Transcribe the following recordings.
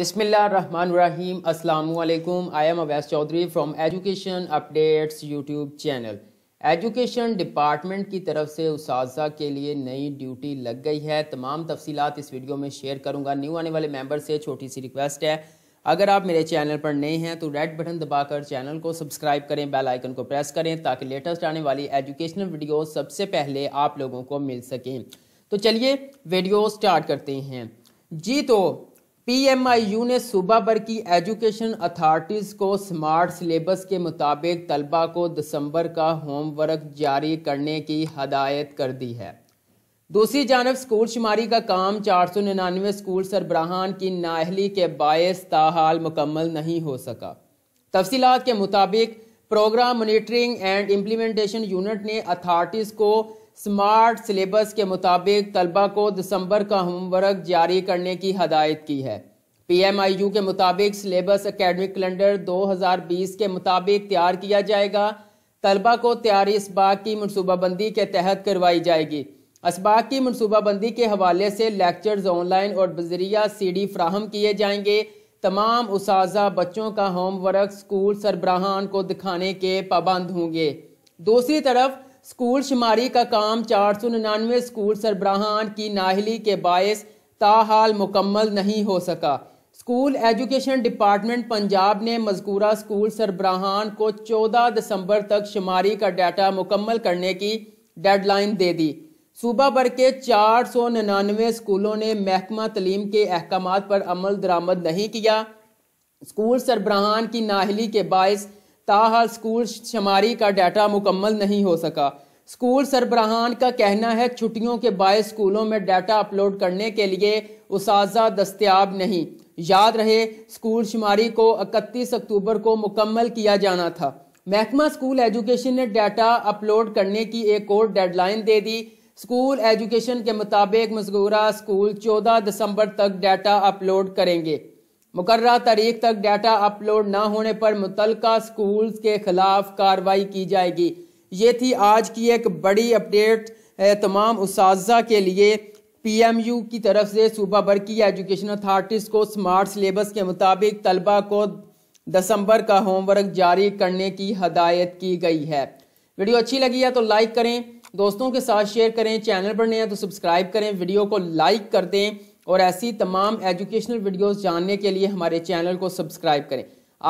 Bismillahirrahmanirrahim. Assalamu alaikum. I am Awais Chaudhry from education Updates YouTube channel education department की तरफ से उस के लिए नई ड्यूटी लग गई है तमाम तफसीत इस वीडियो में शेयर करूंगा न्यू आने वाले मेंबर से छोटी सी रिक्वेस्ट है अगर आप मेरे चैनल पर नए हैं तो रेड बटन दबाकर चैनल को सब्सक्राइब करें बेल आइकन को प्रेस करें ताकि लेटेस्ट आने वाली एजुकेशनल वीडियो सबसे पहले आप लोगों को मिल सकें तो चलिए वीडियो स्टार्ट करते हैं जी तो पीएमआईयू ने सूबा भर की एजुकेशन अथॉरिटीज़ को स्मार्ट सिलेबस के मुताबिक तलबा को दिसंबर का होमवर्क जारी करने की हदायत कर दी है दूसरी जानब स्कूल शुमारी का काम चार सौ निन्यानवे स्कूल सरबराहान की नाहली के बायस ताहाल मुकम्मल नहीं हो सका तफसीत के मुताबिक programme monitoring and implementation unit ने अथार्टीज़ को स्मार्ट सिलेबस के मुताबिक तलबा को दिसंबर का होमवर्क जारी करने की हदायत की है पीएमआईयू के मुताबिक सिलेबस एकेडमिक कैलेंडर 2020 के मुताबिक तैयार किया जाएगा तलबा को तैयारी इसबाक की मनसूबाबंदी के तहत करवाई जाएगी इसबाक की मनसूबाबंदी के हवाले से लेक्चर्स ऑनलाइन और बजरिया सी डी फ्राहम किए जाएंगे तमाम उसाजा बच्चों का होमवर्क स्कूल सरबराहान को दिखाने के पाबंद होंगे दूसरी तरफ स्कूल शुमारी का काम चार सौ निन्यानवे स्कूल सरबराहान की नाहली के बायस ताहाल मुकम्मल नहीं हो सका स्कूल एजुकेशन डिपार्टमेंट पंजाब ने मजकूरा स्कूल सरबराहान को 14 दिसंबर तक शुमारी का डाटा मुकम्मल करने की डेडलाइन दे दी सूबा भर के चार सौ निन्यानवे स्कूलों ने महकमा तलीम के अहकाम पर अमल दरामद नहीं किया स्कूल सरबराहान की नाहली के बायस ताहल स्कूल शमारी का डाटा मुकम्मल नहीं हो सका स्कूल सरबराहान का कहना है छुट्टियों के बायस स्कूलों में डाटा अपलोड करने के लिए उस दस्तियाब नहीं याद रहे स्कूल शुमारी को इकतीस अक्टूबर को मुकम्मल किया जाना था महकमा स्कूल एजुकेशन ने डाटा अपलोड करने की एक और डेडलाइन दे दी स्कूल एजुकेशन के मुताबिक मजगूरा स्कूल 14 दिसंबर तक डाटा अपलोड करेंगे मुकर्रा तारीख तक डाटा अपलोड ना होने पर मुतल स्कूल के खिलाफ कार्रवाई की जाएगी ये थी आज की एक बड़ी अपडेट तमाम उस के लिए पीएमयू की तरफ से सूबा भर की एजुकेशन अथॉरिटीज़ को स्मार्ट सिलेबस के मुताबिक तलबा को दिसंबर का होमवर्क जारी करने की हदायत की गई है वीडियो अच्छी लगी है तो लाइक करें दोस्तों के साथ शेयर करें चैनल पर नए हैं तो सब्सक्राइब करें वीडियो को लाइक कर दें और ऐसी तमाम एजुकेशनल वीडियोस जानने के लिए हमारे चैनल को सब्सक्राइब करें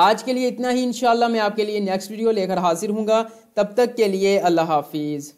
आज के लिए इतना ही इन मैं आपके लिए नेक्स्ट वीडियो लेकर हाजिर हूँगा तब तक के लिए अल्लाह हाफिज़